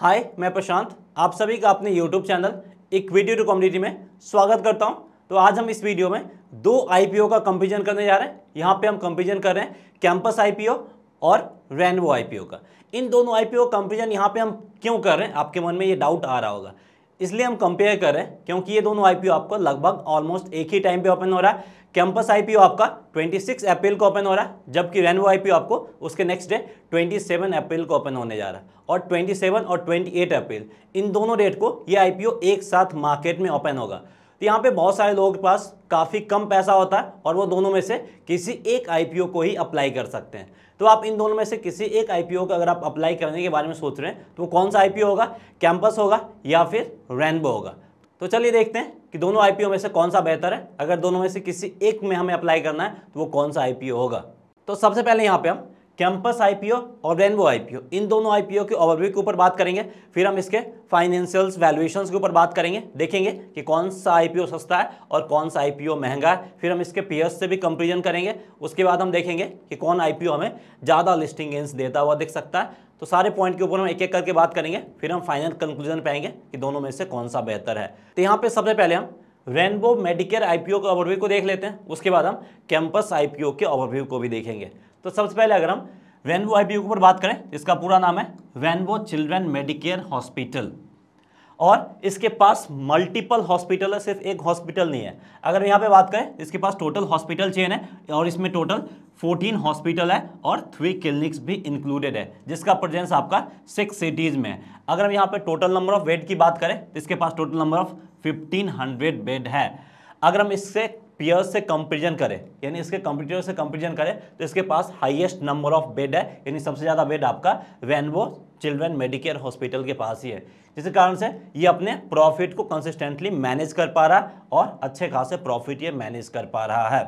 हाय मैं प्रशांत आप सभी का अपने यूट्यूब चैनल एक वीडियो टू कम्युनिटी में स्वागत करता हूं तो आज हम इस वीडियो में दो आईपीओ का कंपेरिजन करने जा रहे हैं यहां पे हम कंपेरिजन कर रहे हैं कैंपस आईपीओ और रेनवो आईपीओ का इन दोनों आईपीओ का कंपेरिजन यहाँ पर हम क्यों कर रहे हैं आपके मन में ये डाउट आ रहा होगा इसलिए हम कंपेयर कर रहे हैं क्योंकि ये दोनों आईपीओ आपको लगभग ऑलमोस्ट एक ही टाइम पे ओपन हो रहा है कैंपस आईपीओ आपका 26 अप्रैल को ओपन हो रहा है जबकि रेनवो आईपीओ आपको उसके नेक्स्ट डे 27 अप्रैल को ओपन होने जा रहा है और 27 और 28 अप्रैल इन दोनों डेट को ये आईपीओ एक साथ मार्केट में ओपन होगा तो यहाँ पे बहुत सारे लोगों के पास काफ़ी कम पैसा होता है और वो दोनों में से किसी एक आईपीओ को ही अप्लाई कर सकते हैं तो आप इन दोनों में से किसी एक आईपीओ को अगर आप अप्लाई करने के बारे में सोच रहे हैं तो वो कौन सा आई होगा कैंपस होगा या फिर रैनबो होगा तो चलिए देखते हैं कि दोनों आईपीओ में से कौन सा बेहतर है अगर दोनों में से किसी एक में हमें अप्लाई करना है तो वो कौन सा आईपीओ होगा तो सबसे पहले यहाँ पे हम कैंपस आईपीओ और रेनबो आईपीओ इन दोनों आईपीओ के ओवरव्यू के ऊपर बात करेंगे फिर हम इसके फाइनेंशियल्स वैल्यूएशंस के ऊपर बात करेंगे देखेंगे कि कौन सा आईपीओ सस्ता है और कौन सा आईपीओ महंगा है फिर हम इसके पीएस से भी कंपेरिजन करेंगे उसके बाद हम देखेंगे कि कौन आईपीओ हमें ज़्यादा लिस्टिंग गेंस देता हुआ दिख सकता है तो सारे पॉइंट के ऊपर हम एक एक करके बात करेंगे फिर हम फाइनल कंक्लूजन पाएंगे कि दोनों में से कौन सा बेहतर है तो यहाँ पर सबसे पहले हम रेनबो मेडिकेयर आईपीओ के ओवरव्यू को देख लेते हैं उसके बाद हम कैंपस आईपीओ के ओवरव्यू को भी देखेंगे तो सबसे पहले अगर हम वैनवो आई के ऊपर बात करें इसका पूरा नाम है वैनवो चिल्ड्रेन मेडिकेयर हॉस्पिटल और इसके पास मल्टीपल हॉस्पिटल है सिर्फ एक हॉस्पिटल नहीं है अगर यहाँ पे बात करें इसके पास टोटल हॉस्पिटल चेन है और इसमें टोटल 14 हॉस्पिटल है और थ्री क्लिनिक्स भी इंक्लूडेड है जिसका प्रेजेंस आपका सिक्स सिटीज़ में है अगर हम यहाँ पे टोटल नंबर ऑफ बेड की बात करें तो इसके पास टोटल नंबर ऑफ 1500 बेड है अगर हम इससे पियर्स से कंपेरिजन करें यानी इसके कंप्यूटर से कंपेरिजन करें तो इसके पास हाईएस्ट नंबर ऑफ बेड है यानी सबसे ज़्यादा बेड आपका वैनवो चिल्ड्रेन मेडिकेयर हॉस्पिटल के पास ही है जिस कारण से ये अपने प्रॉफिट को कंसिस्टेंटली मैनेज कर पा रहा है और अच्छे खासे प्रॉफिट ये मैनेज कर पा रहा है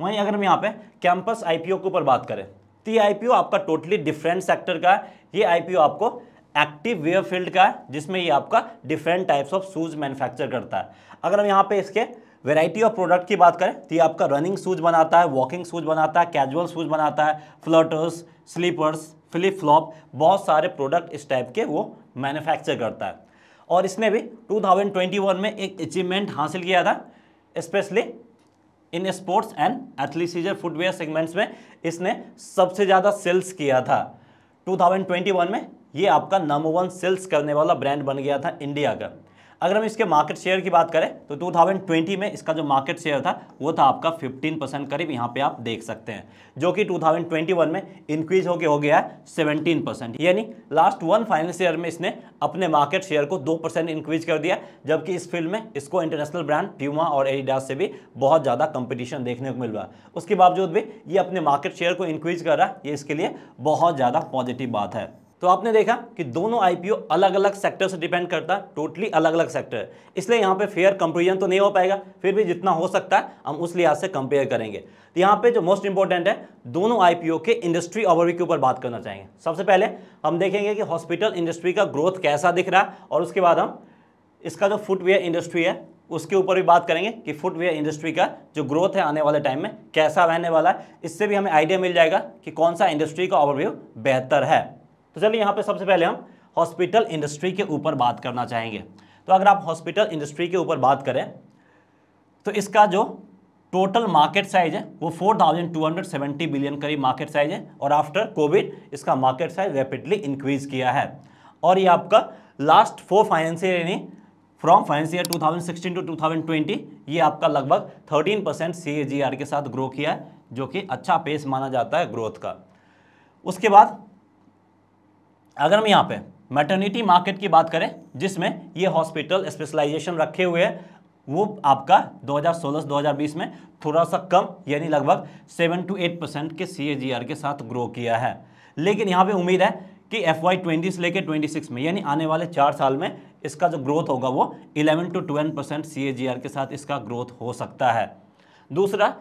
वहीं अगर हम यहाँ पर कैंपस आई के ऊपर बात करें तो ये आई आपका टोटली डिफरेंट सेक्टर का है ये आई आपको एक्टिव वेयर फील्ड का है जिसमें ये आपका different types of shoes manufacture करता है अगर हम यहाँ पे इसके वेराइटी ऑफ प्रोडक्ट की बात करें तो ये आपका रनिंग शूज बनाता है वॉकिंग शूज बनाता है कैजुअल शूज बनाता है फ्लोटर्स स्लीपर्स फ्लिप फ्लॉप बहुत सारे प्रोडक्ट इस टाइप के वो मैन्युफैक्चर करता है और इसने भी 2021 में एक अचीवमेंट हासिल किया था specially in sports and athleisure footwear segments में इसने सबसे ज़्यादा सेल्स किया था 2021 में ये आपका नंबर वन सेल्स करने वाला ब्रांड बन गया था इंडिया का अगर हम इसके मार्केट शेयर की बात करें तो 2020 में इसका जो मार्केट शेयर था वो था आपका 15 परसेंट करीब यहाँ पे आप देख सकते हैं जो कि 2021 में इंक्रीज होके हो गया है 17 परसेंट यानी लास्ट वन फाइनेंस ईयर में इसने अपने मार्केट शेयर को दो परसेंट इंक्रीज कर दिया जबकि इस फील्ड में इसको इंटरनेशनल ब्रांड प्यूमा और एडिडास से भी बहुत ज़्यादा कंपिटिशन देखने को मिल रहा है उसके बावजूद भी ये अपने मार्केट शेयर को इंक्रीज कर रहा है ये इसके लिए बहुत ज़्यादा पॉजिटिव बात है तो आपने देखा कि दोनों आईपीओ अलग अलग सेक्टर से डिपेंड करता है टोटली अलग अलग सेक्टर है इसलिए यहाँ पे फेयर कंपेरिजन तो नहीं हो पाएगा फिर भी जितना हो सकता है हम उस लिहाज से कंपेयर करेंगे तो यहाँ पे जो मोस्ट इंपॉर्टेंट है दोनों आईपीओ के इंडस्ट्री ओवरव्यू के ऊपर बात करना चाहेंगे सबसे पहले हम देखेंगे कि हॉस्पिटल इंडस्ट्री का ग्रोथ कैसा दिख रहा है और उसके बाद हम इसका जो फुटवेयर इंडस्ट्री है उसके ऊपर भी बात करेंगे कि फुटवेयर इंडस्ट्री का जो ग्रोथ है आने वाले टाइम में कैसा रहने वाला है इससे भी हमें आइडिया मिल जाएगा कि कौन सा इंडस्ट्री का ओवरव्यू बेहतर है तो चलिए यहाँ पर सबसे पहले हम हॉस्पिटल इंडस्ट्री के ऊपर बात करना चाहेंगे तो अगर आप हॉस्पिटल इंडस्ट्री के ऊपर बात करें तो इसका जो टोटल मार्केट साइज है वो 4,270 बिलियन करीब मार्केट साइज है और आफ्टर कोविड इसका मार्केट साइज रैपिडली इंक्रीज किया है और ये आपका लास्ट फोर फाइनेंशियल यानी फ्रॉम फाइनेंस ईयर 2016 टू 2020 ये आपका लगभग 13 परसेंट सी के साथ ग्रो किया है जो कि अच्छा पेस माना जाता है ग्रोथ का उसके बाद अगर हम यहाँ पे मैटर्निटी मार्केट की बात करें जिसमें ये हॉस्पिटल स्पेशलाइजेशन रखे हुए हैं वो आपका 2016-2020 में थोड़ा सा कम यानी लगभग 7 टू 8 परसेंट के सी के साथ ग्रो किया है लेकिन यहाँ पे उम्मीद है कि एफ वाई ट्वेंटी से लेकर ट्वेंटी सिक्स में यानी आने वाले चार साल में इसका जो ग्रोथ होगा वो 11 टू 12 परसेंट सी के साथ इसका ग्रोथ हो सकता है दूसरा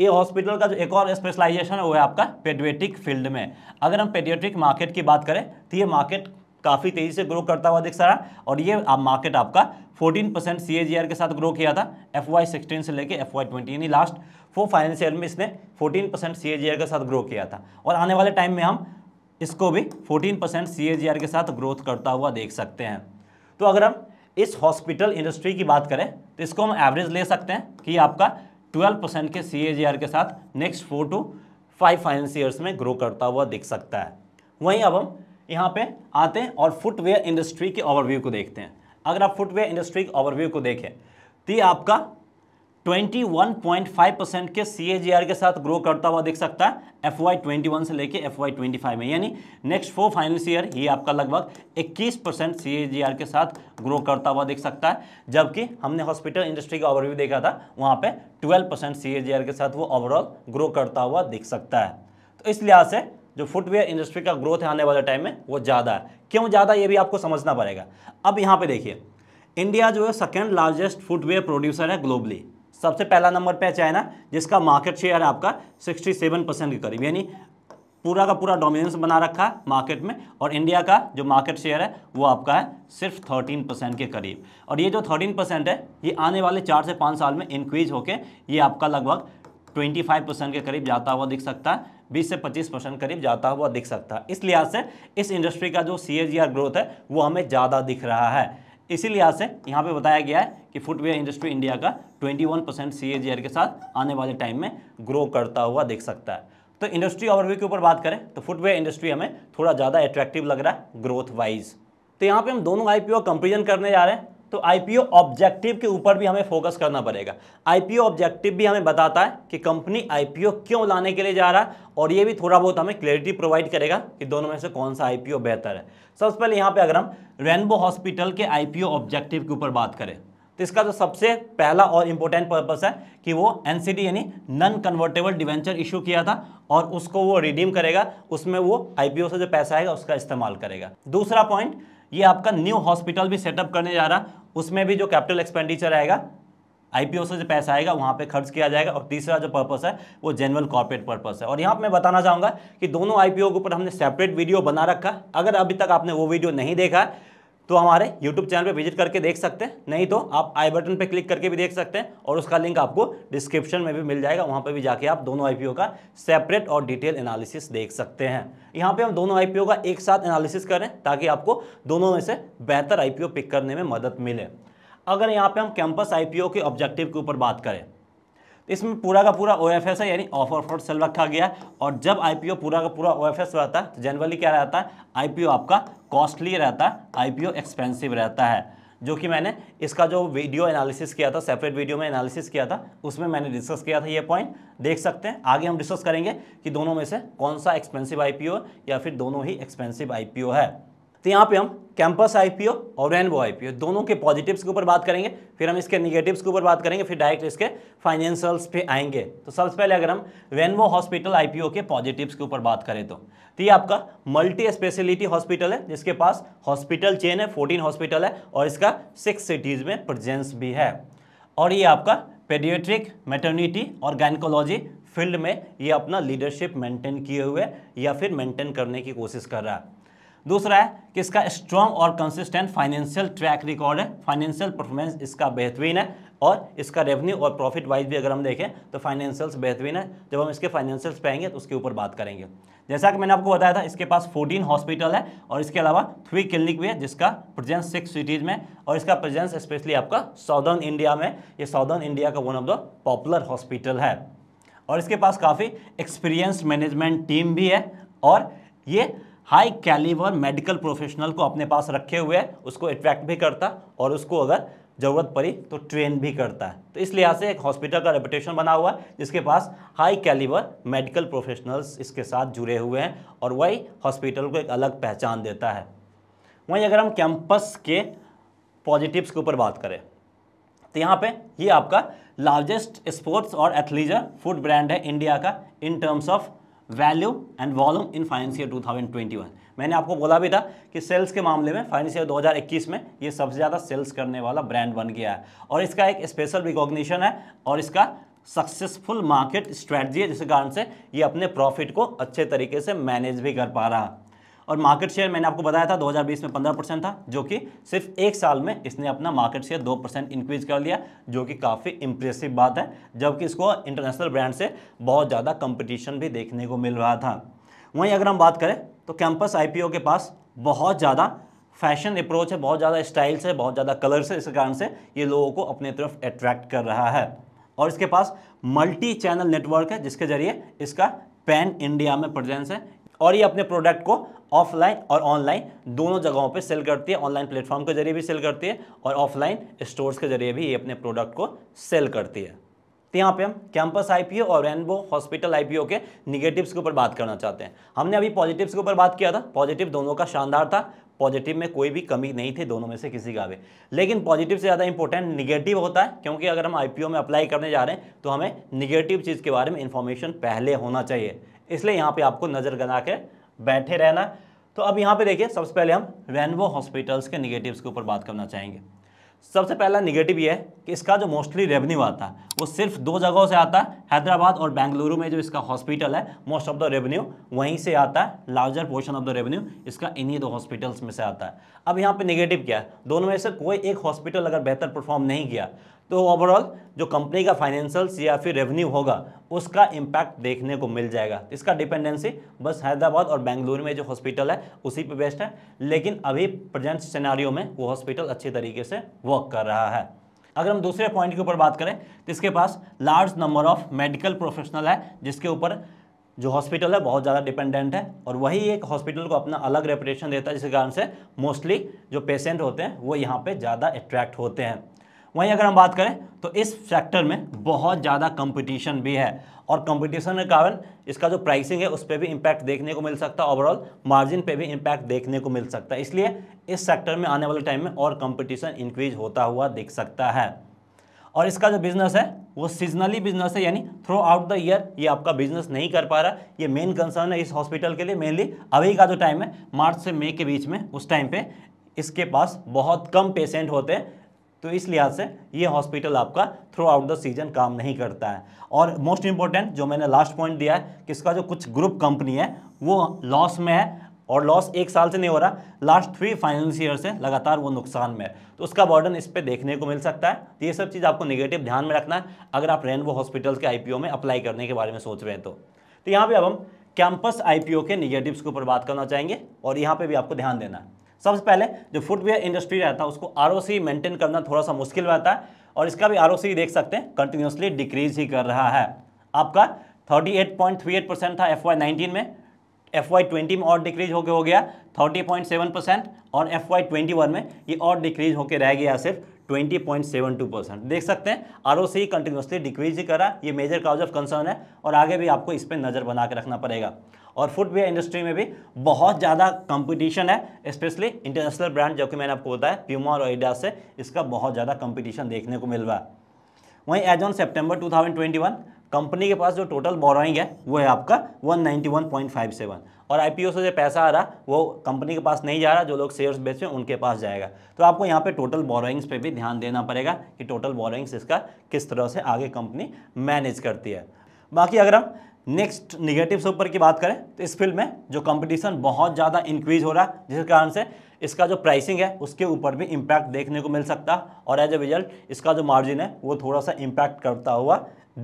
ये हॉस्पिटल का जो एक और स्पेशलाइजेशन है वो है आपका पेडिएट्रिक फील्ड में अगर हम पेडियाट्रिक मार्केट की बात करें तो ये मार्केट काफ़ी तेज़ी से ग्रो करता हुआ दिख रहा और ये आप मार्केट आपका 14 परसेंट सी के साथ ग्रो किया था एफ वाई सिक्सटीन से लेके एफ वाई ट्वेंटी यानी लास्ट फोर फाइनेंशियल में इसने 14 परसेंट सी के साथ ग्रो किया था और आने वाले टाइम में हम इसको भी 14 परसेंट सी के साथ ग्रोथ करता हुआ देख सकते हैं तो अगर हम इस हॉस्पिटल इंडस्ट्री की बात करें तो इसको हम एवरेज ले सकते हैं कि आपका ट्वेल्व परसेंट के सी के साथ next four to five finance years में ग्रो करता हुआ दिख सकता है वहीं अब हम यहाँ पे आते हैं और फुटवेयर इंडस्ट्री के ओवरव्यू को देखते हैं अगर आप फुटवेयर इंडस्ट्री के ओवरव्यू को देखें तो ये आपका 21.5 परसेंट के सी के साथ ग्रो करता हुआ देख सकता है एफ वाई ट्वेंटी वन से लेके एफ वाई ट्वेंटी फाइव में यानी नेक्स्ट फोर फाइनेंस ईयर ये आपका लगभग 21 परसेंट सी के साथ ग्रो करता हुआ देख सकता है जबकि हमने हॉस्पिटल इंडस्ट्री का ओवरव्यू देखा था वहाँ पे 12 परसेंट सी के साथ वो ओवरऑल ग्रो करता हुआ दिख सकता है तो इस लिहाज से जो फुटवेयर इंडस्ट्री का ग्रोथ है आने वाले टाइम में वो ज़्यादा है क्यों ज़्यादा ये भी आपको समझना पड़ेगा अब यहाँ पर देखिए इंडिया जो है सेकेंड लार्जेस्ट फुटवेयर प्रोड्यूसर है ग्लोबली सबसे पहला नंबर पे है चाइना जिसका मार्केट शेयर है आपका 67 परसेंट के करीब यानी पूरा का पूरा डोमिनेंस बना रखा है मार्केट में और इंडिया का जो मार्केट शेयर है वो आपका है सिर्फ 13 परसेंट के करीब और ये जो 13 परसेंट है ये आने वाले चार से पाँच साल में इंक्रीज होकर ये आपका लगभग 25 परसेंट के करीब जाता हुआ दिख सकता है 20 से 25 परसेंट करीब जाता हुआ दिख सकता है इस लिहाज से इस इंडस्ट्री का जो सी ग्रोथ है वो हमें ज़्यादा दिख रहा है इसी लिहाज से यहाँ पे बताया गया है कि फुटवेयर इंडस्ट्री इंडिया का 21 परसेंट सी के साथ आने वाले टाइम में ग्रो करता हुआ देख सकता है तो इंडस्ट्री ओवरव्यू के ऊपर बात करें तो फुटवेयर इंडस्ट्री हमें थोड़ा ज़्यादा अट्रैक्टिव लग रहा है ग्रोथ वाइज तो यहाँ पे हम दोनों आईपीओ कंपेरिजन करने जा रहे हैं तो आईपीओ ऑब्जेक्टिव के ऊपर भी हमें फोकस करना पड़ेगा आईपीओ ऑब्जेक्टिव भी हमें बताता है कि कंपनी आईपीओ क्यों लाने के लिए जा रहा है और ये भी थोड़ा बहुत हमें क्लैरिटी प्रोवाइड करेगा कि दोनों में से कौन सा आईपीओ बेहतर है सबसे पहले यहाँ पे अगर हम रेनबो हॉस्पिटल के आईपीओ ऑब्जेक्टिव के ऊपर बात करें तो इसका जो सबसे पहला और इम्पोर्टेंट पर्पज है कि वो एन यानी नन कन्वर्टेबल डिवेंचर इशू किया था और उसको वो रिडीम करेगा उसमें वो आईपीओ से जो पैसा आएगा उसका इस्तेमाल करेगा दूसरा पॉइंट ये आपका न्यू हॉस्पिटल भी सेटअप करने जा रहा उसमें भी जो कैपिटल एक्सपेंडिचर आएगा आईपीओ से जो पैसा आएगा वहां पे खर्च किया जाएगा और तीसरा जो पर्पस है वो जनरल कॉर्पोरेट पर्पस है और यहां पर मैं बताना चाहूंगा कि दोनों आईपीओ के ऊपर हमने सेपरेट वीडियो बना रखा अगर अभी तक आपने वो वीडियो नहीं देखा तो हमारे YouTube चैनल पे विजिट करके देख सकते हैं नहीं तो आप आई बटन पे क्लिक करके भी देख सकते हैं और उसका लिंक आपको डिस्क्रिप्शन में भी मिल जाएगा वहाँ पे भी जाके आप दोनों आई का सेपरेट और डिटेल एनालिसिस देख सकते हैं यहाँ पे हम दोनों आई का एक साथ एनालिसिस करें ताकि आपको दोनों में से बेहतर आई पिक करने में मदद मिले अगर यहाँ पर हम कैंपस आई के ऑब्जेक्टिव के ऊपर बात करें तो इसमें पूरा का पूरा ओ एफ एस है यानी ऑफर फॉर सेल रखा गया है और जब आईपीओ पूरा का पूरा ओ एफ एस रहता है तो जनरली क्या रहता है आईपीओ आपका कॉस्टली रहता है आईपीओ एक्सपेंसिव रहता है जो कि मैंने इसका जो वीडियो एनालिसिस किया था सेपरेट वीडियो में एनालिसिस किया था उसमें मैंने डिस्कस किया था ये पॉइंट देख सकते हैं आगे हम डिस्कस करेंगे कि दोनों में से कौन सा एक्सपेंसिव आई है या फिर दोनों ही एक्सपेंसिव ओ है तो यहाँ पे हम कैंपस आईपीओ और रेनबो आईपीओ दोनों के पॉजिटिव्स के ऊपर बात करेंगे फिर हम इसके निगेटिव्स के ऊपर बात करेंगे फिर डायरेक्ट इसके फाइनेंशियल्स पे आएंगे तो सबसे पहले अगर हम रेनबो हॉस्पिटल आईपीओ के पॉजिटिव्स के ऊपर बात करें तो तो ये आपका मल्टी स्पेशलिटी हॉस्पिटल है जिसके पास हॉस्पिटल चेन है फोर्टीन हॉस्पिटल है और इसका सिक्स सिटीज़ में प्रजेंस भी है और ये आपका पेडिएट्रिक मेटर्निटी और गाइनकोलॉजी फील्ड में ये अपना लीडरशिप मेंटेन किए हुए या फिर मेंटेन करने की कोशिश कर रहा है दूसरा है कि इसका स्ट्रॉन्ग और कंसिस्टेंट फाइनेंशियल ट्रैक रिकॉर्ड है फाइनेंशियल परफॉर्मेंस इसका बेहतरीन है और इसका रेवेन्यू और प्रॉफिट वाइज भी अगर हम देखें तो फाइनेंशियल्स बेहतरीन है जब हम इसके फाइनेंशियल्स पे आएंगे तो उसके ऊपर बात करेंगे जैसा कि मैंने आपको बताया था इसके पास 14 हॉस्पिटल है और इसके अलावा थ्री क्लिनिक भी है जिसका प्रेजेंस सिक्स सिटीज़ में और इसका प्रेजेंस स्पेशली आपका साउदर्न इंडिया में ये साउदर्न इंडिया का one of the popular hospital है और इसके पास काफ़ी एक्सपीरियंस मैनेजमेंट टीम भी है और ये हाई कैलिवर मेडिकल प्रोफेशनल को अपने पास रखे हुए है उसको अट्रैक्ट भी करता और उसको अगर ज़रूरत पड़ी तो ट्रेन भी करता है तो इस लिहाज से एक हॉस्पिटल का रेपुटेशन बना हुआ है जिसके पास हाई कैलिवर मेडिकल प्रोफेशनल्स इसके साथ जुड़े हुए हैं और वही हॉस्पिटल को एक अलग पहचान देता है वहीं अगर हम कैंपस के पॉजिटिव्स के ऊपर बात करें तो यहाँ पे ये आपका लार्जेस्ट स्पोर्ट्स और एथलीजर फूड ब्रांड है इंडिया का in terms of value and volume in financial 2021 मैंने आपको बोला भी था कि सेल्स के मामले में फाइनेंशियल 2021 में ये सबसे ज़्यादा सेल्स करने वाला ब्रांड बन गया है और इसका एक स्पेशल रिकॉग्निशन है और इसका सक्सेसफुल मार्केट स्ट्रैटजी है जिसके कारण से ये अपने प्रॉफिट को अच्छे तरीके से मैनेज भी कर पा रहा और मार्केट शेयर मैंने आपको बताया था 2020 में 15 परसेंट था जो कि सिर्फ एक साल में इसने अपना मार्केट शेयर 2 परसेंट इंक्रीज कर लिया जो कि काफ़ी इंप्रेसिव बात है जबकि इसको इंटरनेशनल ब्रांड से बहुत ज़्यादा कंपटीशन भी देखने को मिल रहा था वहीं अगर हम बात करें तो कैंपस आई के पास बहुत ज़्यादा फैशन अप्रोच है बहुत ज़्यादा स्टाइल्स है बहुत ज़्यादा कलर्स है इस कारण से ये लोगों को अपने तरफ अट्रैक्ट कर रहा है और इसके पास मल्टी चैनल नेटवर्क है जिसके जरिए इसका पैन इंडिया में प्रेजेंस है और ये अपने प्रोडक्ट को ऑफलाइन और ऑनलाइन दोनों जगहों पे सेल करती है ऑनलाइन प्लेटफॉर्म के जरिए भी सेल करती है और ऑफलाइन स्टोर्स के जरिए भी ये अपने प्रोडक्ट को सेल करती है तो यहाँ पे हम कैंपस आईपीओ और रेनबो हॉस्पिटल आईपीओ के निगेटिव्स के ऊपर बात करना चाहते हैं हमने अभी पॉजिटिव्स के ऊपर बात किया था पॉजिटिव दोनों का शानदार था पॉजिटिव में कोई भी कमी नहीं थी दोनों में से किसी का भी लेकिन पॉजिटिव से ज़्यादा इंपॉर्टेंट निगेटिव होता है क्योंकि अगर हम आईपीओ में अप्लाई करने जा रहे हैं तो हमें निगेटिव चीज़ के बारे में इन्फॉर्मेशन पहले होना चाहिए इसलिए यहाँ पे आपको नज़र गना के बैठे रहना तो अब यहाँ पे देखिए सबसे पहले हम रेनबो हॉस्पिटल्स के निगेटिव्स के ऊपर बात करना चाहेंगे सबसे पहला निगेटिव ये है कि इसका जो मोस्टली रेवेन्यू आता है वो सिर्फ दो जगहों से आता है हैदराबाद और बेंगलुरु में जो इसका हॉस्पिटल है मोस्ट ऑफ द रेवेन्यू वहीं से आता है larger portion of the revenue इसका इन्हीं दो हॉस्पिटल्स में से आता है अब यहाँ पे निगेटिव क्या है दोनों में से कोई एक हॉस्पिटल अगर बेहतर परफॉर्म नहीं किया तो ओवरऑल जो कंपनी का फाइनेंशियल्स या फिर रेवेन्यू होगा उसका इम्पैक्ट देखने को मिल जाएगा इसका डिपेंडेंसी बस हैदराबाद और बेंगलुरु में जो हॉस्पिटल है उसी पे बेस्ड है लेकिन अभी प्रेजेंट सिनेरियो में वो हॉस्पिटल अच्छे तरीके से वर्क कर रहा है अगर हम दूसरे पॉइंट के ऊपर बात करें तो इसके पास large number of medical professional है जिसके ऊपर जो हॉस्पिटल है बहुत ज़्यादा डिपेंडेंट है और वही एक हॉस्पिटल को अपना अलग रेपुटेशन देता है जिसके कारण से मोस्टली जो पेशेंट होते हैं वो यहाँ पे ज़्यादा अट्रैक्ट होते हैं वहीं अगर हम बात करें तो इस सेक्टर में बहुत ज़्यादा कंपटीशन भी है और कंपटीशन के कारण इसका जो प्राइसिंग है उस पर भी इम्पैक्ट देखने को मिल सकता है ओवरऑल मार्जिन पे भी इम्पैक्ट देखने को मिल सकता है इसलिए इस सेक्टर में आने वाले टाइम में और कंपटीशन इंक्रीज होता हुआ दिख सकता है और इसका जो बिजनेस है वो सीजनली बिजनेस है यानी थ्रू आउट द ईयर ये आपका बिजनेस नहीं कर पा रहा ये मेन कंसर्न है इस हॉस्पिटल के लिए मेनली अभी का जो टाइम है मार्च से मई के बीच में उस टाइम पर इसके पास बहुत कम पेशेंट होते हैं तो इस लिहाज से ये हॉस्पिटल आपका थ्रू आउट द सीजन काम नहीं करता है और मोस्ट इंपॉर्टेंट जो मैंने लास्ट पॉइंट दिया है कि इसका जो कुछ ग्रुप कंपनी है वो लॉस में है और लॉस एक साल से नहीं हो रहा लास्ट थ्री फाइनेंस से लगातार वो नुकसान में है तो उसका बर्डन इस पर देखने को मिल सकता है तो ये सब चीज़ आपको निगेटिव ध्यान में रखना है अगर आप रेनबो हॉस्पिटल्स के आईपीओ में अप्लाई करने के बारे में सोच रहे हैं तो तो यहाँ पर अब हम कैंपस आईपीओ के निगेटिव्स के ऊपर बात करना चाहेंगे और यहाँ पर भी आपको ध्यान देना है सबसे पहले जो फुटवेयर इंडस्ट्री रहता है उसको आर मेंटेन करना थोड़ा सा मुश्किल रहता है और इसका भी आर देख सकते हैं कंटिन्यूसली डिक्रीज ही कर रहा है आपका 38.38 परसेंट था एफ वाई में एफ वाई ट्वेंटी में और डिक्रीज होकर हो गया 30.7 परसेंट और एफ वाई ट्वेंटी वन में ये और डिक्रीज होकर रह गया सिर्फ 20.72 परसेंट देख सकते हैं R O C continuously decrease ही करा ये मेजर काउज ऑफ कंसर्न है और आगे भी आपको इस पर नज़र बना के रखना पड़ेगा और फुटवेयर इंडस्ट्री में भी बहुत ज़्यादा कंपटीशन है स्पेशली इंटरनेशनल ब्रांड जो कि मैंने आपको बताया प्यूमा और एडिडास से इसका बहुत ज़्यादा कंपटीशन देखने को मिल रहा है वहीं as on September two company के पास जो टोटल बोरोइंग है वो है आपका वन और आई से जो पैसा आ रहा वो कंपनी के पास नहीं जा रहा जो लोग शेयर्स बेच रहे हैं उनके पास जाएगा तो आपको यहाँ पे टोटल बोरोइंग्स पे भी ध्यान देना पड़ेगा कि टोटल बोरोइंग्स इसका किस तरह से आगे कंपनी मैनेज करती है बाकी अगर हम नेक्स्ट निगेटिव से ऊपर की बात करें तो इस फील्ड में जो कंपटीशन बहुत ज़्यादा इंक्रीज हो रहा है जिस कारण से इसका जो प्राइसिंग है उसके ऊपर भी इम्पैक्ट देखने को मिल सकता है और एज ए रिजल्ट इसका जो मार्जिन है वो थोड़ा सा इम्पैक्ट करता हुआ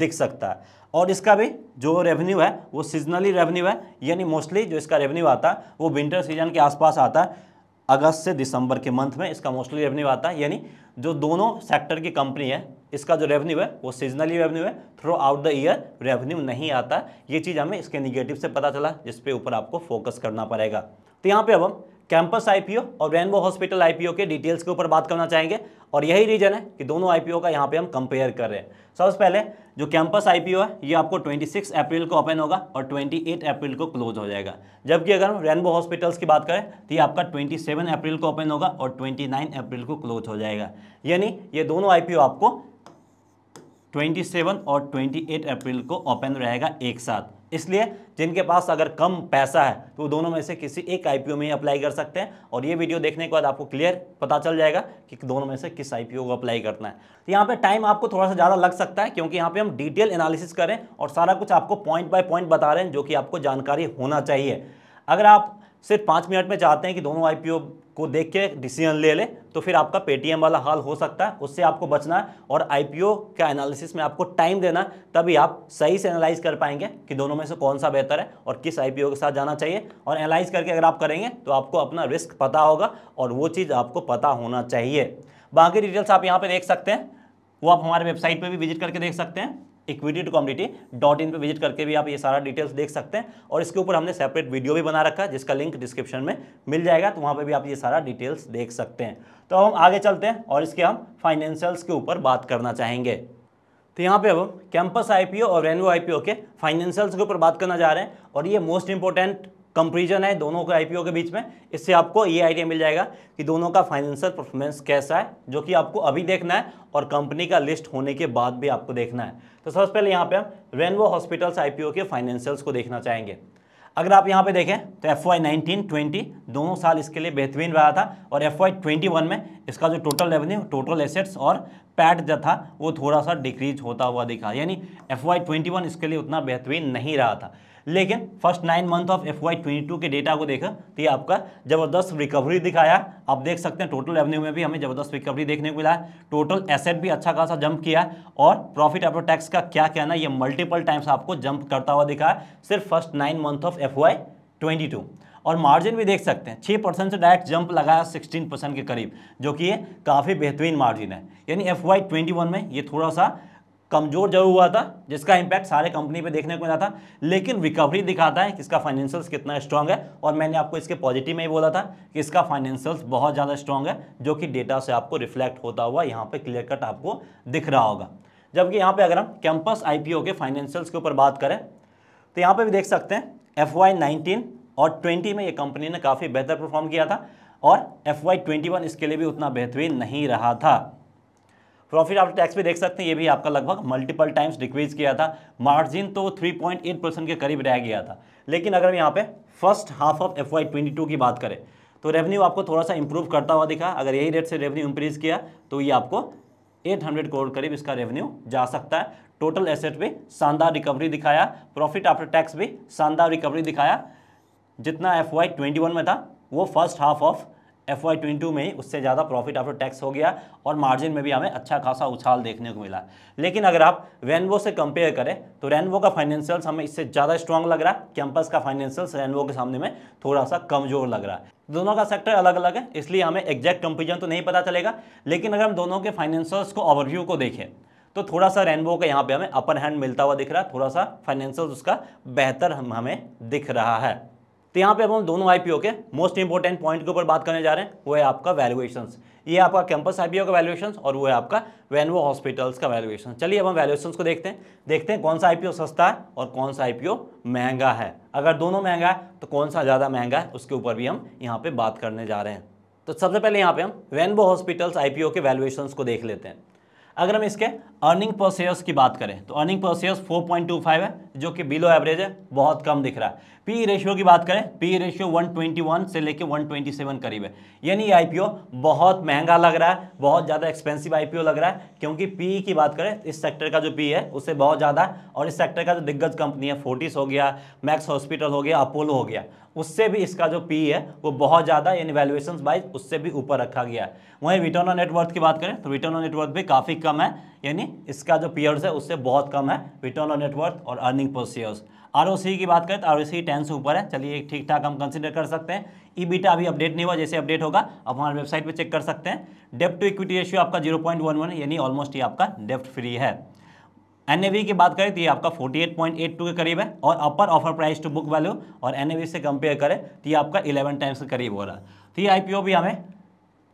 दिख सकता है और इसका भी जो रेवेन्यू है वो सीजनली रेवेन्यू है यानी मोस्टली जो इसका रेवेन्यू आता है वो विंटर सीजन के आसपास आता है अगस्त से दिसंबर के मंथ में इसका मोस्टली रेवेन्यू आता है यानी जो दोनों सेक्टर की कंपनी है इसका जो रेवेन्यू है वो seasonally revenue throughout the year revenue रेवेन्यू नहीं आता ये चीज़ हमें इसके निगेटिव से पता चला जिसपे ऊपर आपको फोकस करना पड़ेगा तो यहाँ पे अब हम कैंपस आईपीओ और रेनबो हॉस्पिटल आईपीओ के डिटेल्स के ऊपर बात करना चाहेंगे और यही रीजन है कि दोनों आईपीओ का यहाँ पे हम कंपेयर कर रहे हैं सबसे पहले जो कैंपस आईपीओ है ये आपको 26 अप्रैल को ओपन होगा और 28 अप्रैल को क्लोज हो जाएगा जबकि अगर हम रेनबो हॉस्पिटल्स की बात करें तो ये आपका 27 अप्रैल को ओपन होगा और 29 अप्रैल को क्लोज हो जाएगा यानी ये दोनों आईपीओ आपको 27 और 28 अप्रैल को ओपन रहेगा एक साथ इसलिए जिनके पास अगर कम पैसा है तो दोनों में से किसी एक आईपीओ में ही अप्लाई कर सकते हैं और ये वीडियो देखने के बाद आपको क्लियर पता चल जाएगा कि दोनों में से किस आईपीओ को अप्लाई करना है तो यहाँ पे टाइम आपको थोड़ा सा ज़्यादा लग सकता है क्योंकि यहाँ पे हम डिटेल एनालिसिस करें और सारा कुछ आपको पॉइंट बाय पॉइंट बता रहे हैं जो कि आपको जानकारी होना चाहिए अगर आप सिर्फ पाँच मिनट में चाहते हैं कि दोनों आईपीओ को देख के डिसीजन ले ले तो फिर आपका पेटीएम वाला हाल हो सकता है उससे आपको बचना है और आईपीओ का एनालिसिस में आपको टाइम देना तभी आप सही से एनालाइज कर पाएंगे कि दोनों में से कौन सा बेहतर है और किस आईपीओ के साथ जाना चाहिए और एनालाइज करके अगर आप करेंगे तो आपको अपना रिस्क पता होगा और वो चीज़ आपको पता होना चाहिए बाकी डिटेल्स आप यहाँ पर देख सकते हैं वो आप हमारे वेबसाइट पर भी विजिट करके देख सकते हैं equity to community dot in पर विजिट करके भी आप ये सारा डिटेल्स देख सकते हैं और इसके ऊपर हमने सेपरेट वीडियो भी बना रखा है जिसका लिंक डिस्क्रिप्शन में मिल जाएगा तो वहाँ पर भी आप ये सारा डिटेल्स देख सकते हैं तो हम आगे चलते हैं और इसके हम फाइनेंशियल्स के ऊपर बात करना चाहेंगे तो यहाँ पे अब कैंपस आईपीओ और रेनवो आईपीओ के फाइनेंशियल्स के ऊपर बात करना जा रहे हैं और ये मोस्ट इंपॉर्टेंट कंपेरिजन है दोनों के आईपीओ के बीच में इससे आपको ये आइडिया मिल जाएगा कि दोनों का फाइनेंशियल परफॉर्मेंस कैसा है जो कि आपको अभी देखना है और कंपनी का लिस्ट होने के बाद भी आपको देखना है तो सबसे पहले यहाँ पे हम रेनवो हॉस्पिटल्स आईपीओ के फाइनेंशियल्स को देखना चाहेंगे अगर आप यहाँ पे देखें तो एफ वाई नाइनटीन ट्वेंटी दोनों साल इसके लिए बेहतरीन रहा था और एफ वाई ट्वेंटी वन में इसका जो टोटल रेवेन्यू टोटल एसेट्स और पैट जो था वो थोड़ा सा डिक्रीज होता हुआ दिखा यानी एफ वाई ट्वेंटी वन इसके लिए उतना बेहतरीन नहीं रहा था लेकिन first nine month of F Y twenty two के डेटा को देखा तो ये आपका जबरदस्त रिकवरी दिखाया आप देख सकते हैं टोटल रेवेन्यू में भी हमें जबरदस्त रिकवरी देखने को मिला टोटल एसेट भी अच्छा खासा जंप किया और प्रॉफिट आफ्टर टैक्स का क्या कहना ये मल्टीपल टाइम्स आपको जंप करता हुआ दिखा सिर्फ first nine month of F Y twenty two और मार्जिन भी देख सकते हैं छः परसेंट से डायरेक्ट जंप लगाया सिक्सटीन परसेंट के करीब जो कि ये काफ़ी बेहतरीन मार्जिन है यानी एफ वाई ट्वेंटी वन में ये थोड़ा सा कमज़ोर जरूर हुआ था जिसका इंपैक्ट सारे कंपनी पे देखने को मिला था लेकिन रिकवरी दिखाता है कि इसका फाइनेंशियल्स कितना स्ट्रांग है और मैंने आपको इसके पॉजिटिव में ही बोला था कि इसका फाइनेंशियल्स बहुत ज़्यादा स्ट्रांग है जो कि डेटा से आपको रिफ्लेक्ट होता हुआ यहाँ पर क्लियर कट आपको दिख रहा होगा जबकि यहाँ पर अगर हम कैंपस आई के फाइनेंशियल्स के ऊपर बात करें तो यहाँ पर भी देख सकते हैं एफ वाई और ट्वेंटी में ये कंपनी ने काफ़ी बेहतर परफॉर्म किया था और एफ वाई इसके लिए भी उतना बेहतरीन नहीं रहा था प्रॉफिट आफ्टर टैक्स भी देख सकते हैं ये भी आपका लगभग मल्टीपल टाइम्स डिक्रीज किया था मार्जिन तो 3.8 परसेंट के करीब रह गया था लेकिन अगर हम यहाँ पे first half of F Y twenty की बात करें तो रेवेन्यू आपको थोड़ा सा इंप्रूव करता हुआ दिखा अगर यही रेट से रेवेन्यू इंक्रीज किया तो ये आपको 800 करोड़ करीब इसका रेवेन्यू जा सकता है टोटल एसेट भी शानदार रिकवरी दिखाया प्रॉफिट आफ्टर टैक्स भी शानदार रिकवरी दिखाया जितना एफ वाई में था वो first half of F Y twenty two में उससे ज़्यादा प्रॉफिट आफ्टर टैक्स हो गया और मार्जिन में भी हमें अच्छा खासा उछाल देखने को मिला लेकिन अगर आप रेनवो से कंपेयर करें तो रेनवो का फाइनेंशियल्स हमें इससे ज़्यादा स्ट्रांग लग रहा है कैंपस का फाइनेंशियल्स रेनवो के सामने में थोड़ा सा कमज़ोर लग रहा है दोनों का सेक्टर अलग अलग है इसलिए हमें एग्जैक्ट कंपेरिजन तो नहीं पता चलेगा लेकिन अगर हम दोनों के फाइनेंशियल्स को ओवरव्यू को देखें तो थोड़ा सा रेनबो का यहाँ पे हमें अपर हैंड मिलता हुआ दिख रहा है थोड़ा सा फाइनेंशियल उसका बेहतर हम हमें दिख रहा है तो यहाँ पे अब हम दोनों आईपीओ के मोस्ट इंपॉर्टेंट पॉइंट के ऊपर बात करने जा रहे हैं वो है आपका वैल्यूएशन ये आपका कैंपस आईपीओ का वैल्यूएशन और वो है आपका वेनवो हॉस्पिटल्स का वैल्यूएशन चलिए अब हम वैल्यूएशन को देखते हैं देखते हैं कौन सा आईपीओ सस्ता है और कौन सा आईपीओ महंगा है अगर दोनों महंगा है तो कौन सा ज़्यादा महंगा है उसके ऊपर भी हम यहाँ पर बात करने जा रहे हैं तो सबसे पहले यहाँ पर हम वैनवो हॉस्पिटल्स आई के वैल्यूएशन को देख लेते हैं अगर हम इसके अर्निंग पर शेयर्स की बात करें तो अर्निंग पर शेयर्स 4.25 है जो कि बिलो एवरेज है बहुत कम दिख रहा है पी रेशियो e की बात करें पी रेशियो 121 से लेके 127 करीब है यानी आईपीओ बहुत महंगा लग रहा है बहुत ज़्यादा एक्सपेंसिव आईपीओ लग रहा है क्योंकि पी e की बात करें इस सेक्टर का जो पी e है उससे बहुत ज़्यादा और इस सेक्टर का जो दिग्गज कंपनी है फोर्टिस हो गया मैक्स हॉस्पिटल हो गया अपोलो हो गया उससे भी इसका जो पी है वो बहुत ज़्यादा यानी वैल्यूएशन वाइज उससे भी ऊपर रखा गया है वहीं रिटर्न ऑन नेटवर्थ की बात करें तो रिटर्न ऑन नेटवर्थ भी काफ़ी कम है यानी इसका जो पीयर्स है उससे बहुत कम है रिटर्न ऑन नेटवर्थ और अर्निंग पर शेयर्स आर की बात करें तो आर ओ सी टेन से ऊपर है चलिए ठीक ठाक हम कंसिडर कर सकते हैं ई e बीटा अभी अपडेट नहीं हुआ जैसे अपडेट होगा आप हमारे वेबसाइट पे चेक कर सकते हैं डेप्ट टू इक्विटी रेशियो आपका जीरो पॉइंट वन वन यानी ऑलमोस्ट ये आपका डेप्ट फ्री है एन की बात करें तो ये आपका 48.82 के करीब है और upper offer price to book value और एन से कंपेयर करें तो ये आपका 11 टाइम्स के करीब हो रहा है तो ये ओ भी हमें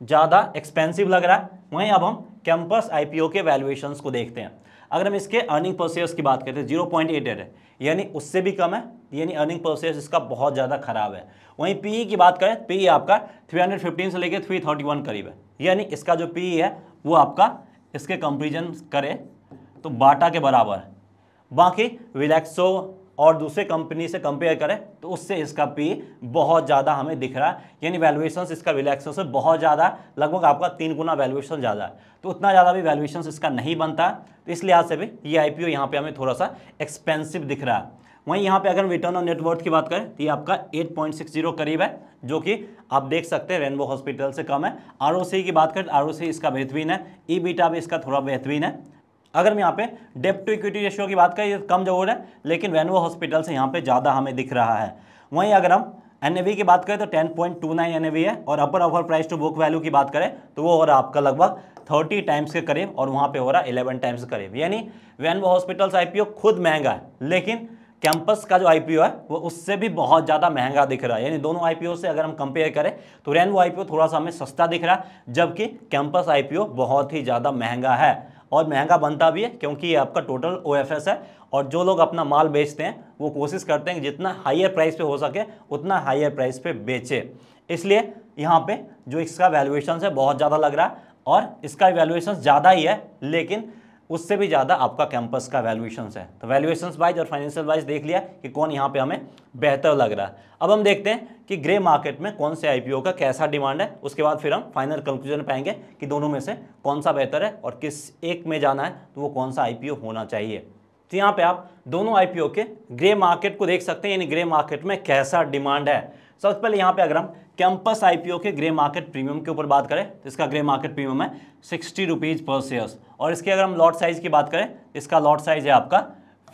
ज़्यादा एक्सपेंसिव लग रहा है वहीं अब हम कैंपस आईपीओ के वैल्यूएशन को देखते हैं अगर हम इसके अर्निंग परसेस की बात करते हैं जीरो पॉइंट एट एट है यानी उससे भी कम है यानी अर्निंग परसेस इसका बहुत ज़्यादा खराब है वहीं पीई e की बात करें पीई e आपका 315 से लेकर 331 करीब है यानी इसका जो पीई e है वो आपका इसके कंपेरिजन करें तो बाटा के बराबर है बाकी रिलैक्सो और दूसरे कंपनी से कंपेयर करें तो उससे इसका पी बहुत ज़्यादा हमें दिख रहा है यानी वैल्यूएशन इसका रिलैक्सेशन से बहुत ज़्यादा लगभग आपका तीन गुना वैल्यूएशन ज़्यादा है तो उतना ज़्यादा भी वैल्यूएशन इसका नहीं बनता तो इस लिहाज से भी ये आई पी यहाँ पर हमें थोड़ा सा एक्सपेंसिव दिख रहा है वहीं यहाँ पे अगर रिटर्न ऑन नेटवर्थ की बात करें तो ये आपका 8.60 करीब है जो कि आप देख सकते हैं रेनबो हॉस्पिटल से कम है सी की बात करें तो सी इसका बेहतरीन है ई e बीटा भी इसका थोड़ा बेहतरीन है अगर मैं यहाँ पे डेप्ट टू इक्विटी रेशियो की बात करें कम जरूर है लेकिन वैनवो हॉस्पिटल से यहाँ पे ज़्यादा हमें दिख रहा है वहीं अगर हम एन की बात करें तो 10.29 पॉइंट है और upper offer price to book value की बात करें तो वो हो रहा आपका लगभग 30 टाइम्स के करीब और वहाँ पे हो रहा 11 टाइम्स के करीब यानी वैनवो हॉस्पिटल्स आईपीओ खुद महंगा है लेकिन कैंपस का जो आईपीओ है वो उससे भी बहुत ज़्यादा महंगा दिख रहा है यानी दोनों आईपीओ से अगर हम कंपेयर करें तो रेनवो आईपीओ थोड़ा सा हमें सस्ता दिख रहा है जबकि कैंपस आई बहुत ही ज़्यादा महंगा है और महंगा बनता भी है क्योंकि ये आपका टोटल ओ है और जो लोग अपना माल बेचते हैं वो कोशिश करते हैं कि जितना हाइयर प्राइस पे हो सके उतना हाइयर प्राइस पे बेचे इसलिए यहाँ पे जो इसका वैल्यूएशन है बहुत ज़्यादा लग रहा है और इसका वैल्यूएशन ज़्यादा ही है लेकिन उससे भी ज़्यादा आपका कैंपस का वैल्यूएशन है तो वैल्यूएशन वाइज और फाइनेंशियल वाइज देख लिया कि कौन यहाँ पे हमें बेहतर लग रहा है अब हम देखते हैं कि ग्रे मार्केट में कौन से आईपीओ का कैसा डिमांड है उसके बाद फिर हम फाइनल कंक्लूजन पाएंगे कि दोनों में से कौन सा बेहतर है और किस एक में जाना है तो वो कौन सा आईपीओ होना चाहिए तो यहाँ पे आप दोनों आईपीओ के ग्रे मार्केट को देख सकते हैं यानी ग्रे मार्केट में कैसा डिमांड है सबसे पहले यहाँ पे अगर हम कैंपस आईपीओ के ग्रे मार्केट प्रीमियम के ऊपर बात करें तो इसका ग्रे मार्केट प्रीमियम है सिक्सटी रुपीज़ पर शेयर्स और इसके अगर हम लॉट साइज़ की बात करें इसका लॉट साइज़ है आपका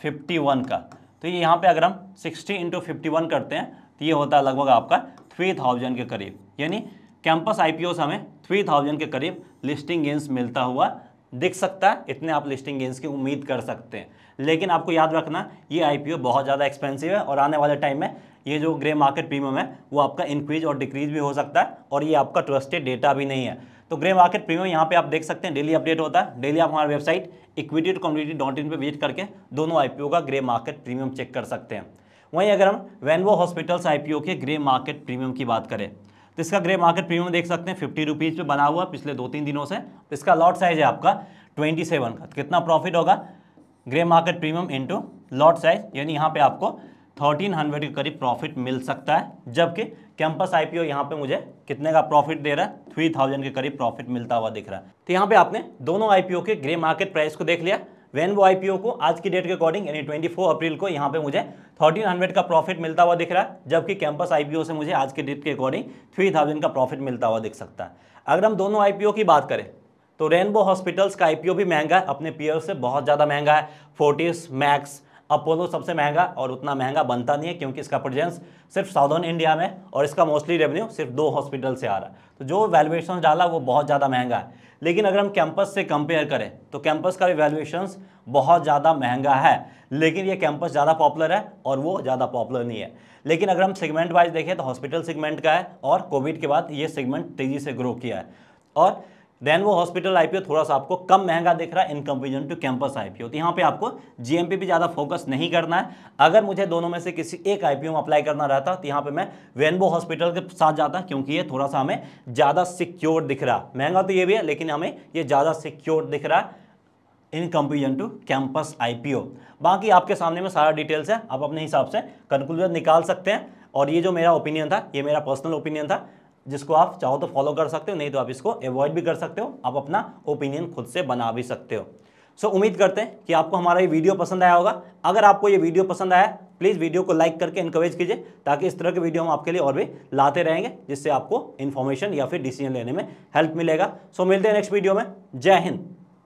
फिफ्टी वन का तो ये यहाँ पर अगर हम सिक्सटी इंटू फिफ्टी वन करते हैं तो ये होता है लगभग आपका थ्री थाउजेंड के करीब यानी कैंपस आई पी हमें थ्री थाउजेंड के करीब लिस्टिंग गेंस मिलता हुआ दिख सकता है इतने आप लिस्टिंग गेंस की उम्मीद कर सकते हैं लेकिन आपको याद रखना ये ओ बहुत ज़्यादा एक्सपेंसिव है और आने वाले टाइम में ये जो ग्रे मार्केट प्रीमियम है वो आपका इंक्रीज और डिक्रीज भी हो सकता है और ये आपका ट्रस्टेड डेटा भी नहीं है तो ग्रे मार्केट प्रीमियम यहाँ पे आप देख सकते हैं डेली अपडेट होता है डेली आप हमारे website equity community dot in पर विजिट करके दोनों आईपीओ का ग्रे मार्केट प्रीमियम चेक कर सकते हैं वहीं अगर हम वैनवो हॉस्पिटल्स आईपीओ के ग्रे मार्केट प्रीमियम की बात करें तो इसका ग्रे मार्केट प्रीमियम देख सकते हैं फिफ्टी रुपीज़ पर बना हुआ पिछले दो तीन दिनों से इसका लॉट साइज है आपका ट्वेंटी सेवन का तो कितना प्रॉफिट होगा grey market premium into lot size यानी यहाँ पे आपको थर्टीन हंड्रेड के करीब प्रॉफिट मिल सकता है जबकि कैंपस आईपीओ यहाँ पे मुझे कितने का प्रॉफिट दे रहा है थ्री थाउजेंड के करीब प्रॉफिट मिलता हुआ दिख रहा है तो यहाँ पे आपने दोनों आईपीओ के ग्रे मार्केट प्राइस को देख लिया रेनबो आईपीओ को आज की डेट के अकॉर्डिंग यानी 24 अप्रैल को यहाँ पे मुझे 1300 का प्रॉफिट मिलता हुआ दिख रहा है जबकि कैंपस आईपीओ से मुझे आज के डेट के अकॉर्डिंग थ्री का प्रॉफिट मिलता हुआ दिख सकता है अगर हम दोनों आईपीओ की बात करें तो रेनबो हॉस्पिटल्स का आईपीओ भी महंगा है अपने पीओ से बहुत ज़्यादा महंगा है फोर्टिस मैक्स अपोलो सबसे महंगा और उतना महंगा बनता नहीं है क्योंकि इसका प्रेजेंस सिर्फ साउदर्न इंडिया में और इसका मोस्टली रेवेन्यू सिर्फ दो हॉस्पिटल से आ रहा है तो जो वैल्यूएशन डाला वो बहुत ज़्यादा महंगा है लेकिन अगर हम कैंपस से कंपेयर करें तो कैंपस का भी बहुत ज़्यादा महंगा है लेकिन ये कैंपस ज़्यादा पॉपुलर है और वो ज़्यादा पॉपुलर नहीं है लेकिन अगर हम सेगमेंट वाइज देखें तो हॉस्पिटल सेगमेंट का है और कोविड के बाद ये सेगमेंट तेज़ी से ग्रो किया है और देन वो हॉस्पिटल आईपीओ थोड़ा सा आपको कम महंगा दिख रहा है in comparison to Campus IPO तो यहाँ पे आपको जीएमपी पे ज़्यादा फोकस नहीं करना है अगर मुझे दोनों में से किसी एक आईपीओ में अप्लाई करना रहता तो यहाँ पे मैं वेनबो हॉस्पिटल के साथ जाता क्योंकि ये थोड़ा सा हमें ज़्यादा सिक्योर दिख रहा महंगा तो ये भी है लेकिन हमें ये ज़्यादा सिक्योर दिख रहा है in comparison to Campus IPO बाकी आपके सामने में सारा डिटेल्स है आप अपने हिसाब से कंक्लूजन निकाल सकते हैं और ये जो मेरा ओपिनियन था ये मेरा पर्सनल ओपिनियन था जिसको आप चाहो तो फॉलो कर सकते हो नहीं तो आप इसको अवॉइड भी कर सकते हो आप अपना ओपिनियन खुद से बना भी सकते हो सो so, उम्मीद करते हैं कि आपको हमारा ये वीडियो पसंद आया होगा अगर आपको ये वीडियो पसंद आया प्लीज़ वीडियो को लाइक करके इनकरेज कीजिए ताकि इस तरह के वीडियो हम आपके लिए और भी लाते रहेंगे जिससे आपको इन्फॉर्मेशन या फिर डिसीजन लेने में हेल्प मिलेगा सो so, मिलते हैं नेक्स्ट वीडियो में जय हिंद